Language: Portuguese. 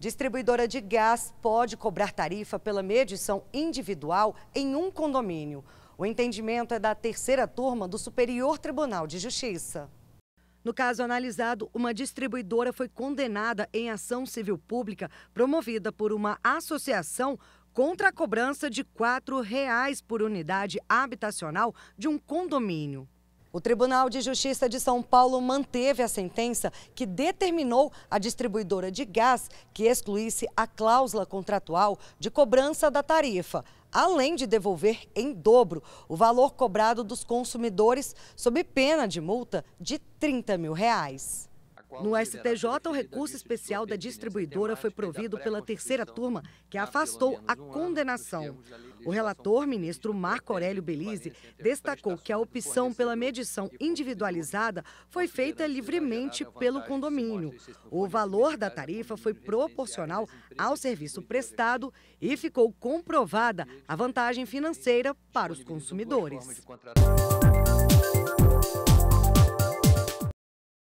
Distribuidora de gás pode cobrar tarifa pela medição individual em um condomínio. O entendimento é da terceira turma do Superior Tribunal de Justiça. No caso analisado, uma distribuidora foi condenada em ação civil pública promovida por uma associação contra a cobrança de R$ 4,00 por unidade habitacional de um condomínio. O Tribunal de Justiça de São Paulo manteve a sentença que determinou a distribuidora de gás que excluísse a cláusula contratual de cobrança da tarifa, além de devolver em dobro o valor cobrado dos consumidores sob pena de multa de 30 mil reais. No STJ, o recurso especial da distribuidora foi provido pela terceira turma, que tá, afastou a condenação. O relator, ministro Marco Aurélio Belize, destacou que a opção pela medição individualizada foi feita livremente pelo condomínio. O valor da tarifa foi proporcional ao serviço prestado e ficou comprovada a vantagem financeira para os consumidores.